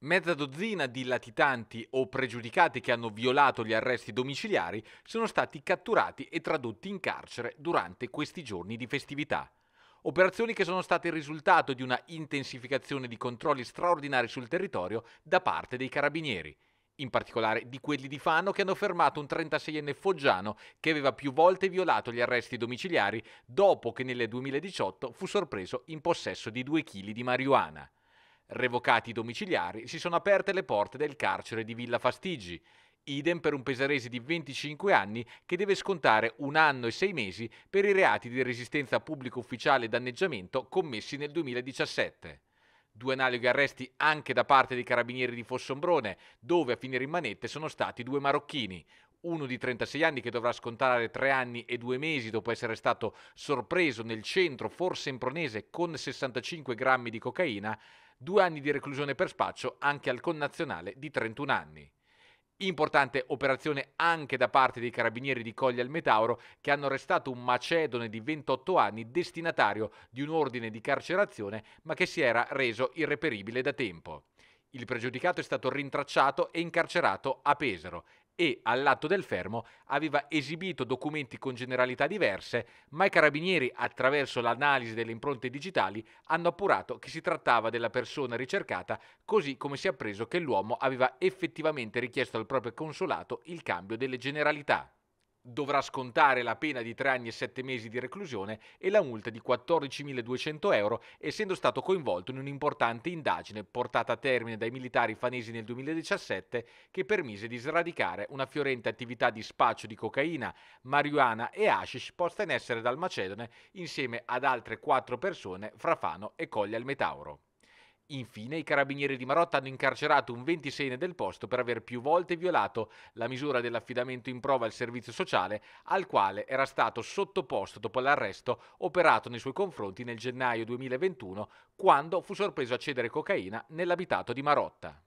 Mezza dozzina di latitanti o pregiudicati che hanno violato gli arresti domiciliari sono stati catturati e tradotti in carcere durante questi giorni di festività. Operazioni che sono state il risultato di una intensificazione di controlli straordinari sul territorio da parte dei carabinieri, in particolare di quelli di Fano che hanno fermato un 36enne foggiano che aveva più volte violato gli arresti domiciliari dopo che nel 2018 fu sorpreso in possesso di 2 kg di marijuana. Revocati i domiciliari, si sono aperte le porte del carcere di Villa Fastigi. Idem per un pesarese di 25 anni che deve scontare un anno e sei mesi per i reati di resistenza pubblico ufficiale e danneggiamento commessi nel 2017. Due analoghi arresti anche da parte dei carabinieri di Fossombrone, dove a finire in manette sono stati due marocchini, uno di 36 anni che dovrà scontare tre anni e due mesi dopo essere stato sorpreso nel centro forse impronese con 65 grammi di cocaina, due anni di reclusione per spaccio anche al connazionale di 31 anni. Importante operazione anche da parte dei carabinieri di Coglia al Metauro che hanno arrestato un macedone di 28 anni destinatario di un ordine di carcerazione ma che si era reso irreperibile da tempo. Il pregiudicato è stato rintracciato e incarcerato a Pesaro e all'atto del fermo aveva esibito documenti con generalità diverse, ma i carabinieri, attraverso l'analisi delle impronte digitali, hanno appurato che si trattava della persona ricercata, così come si è appreso che l'uomo aveva effettivamente richiesto al proprio consolato il cambio delle generalità dovrà scontare la pena di 3 anni e 7 mesi di reclusione e la multa di 14.200 euro, essendo stato coinvolto in un'importante indagine portata a termine dai militari fanesi nel 2017 che permise di sradicare una fiorente attività di spaccio di cocaina, marijuana e hashish posta in essere dal Macedone insieme ad altre quattro persone fra Fano e Coglia al Metauro. Infine, i carabinieri di Marotta hanno incarcerato un 26enne del posto per aver più volte violato la misura dell'affidamento in prova al servizio sociale al quale era stato sottoposto dopo l'arresto operato nei suoi confronti nel gennaio 2021 quando fu sorpreso a cedere cocaina nell'abitato di Marotta.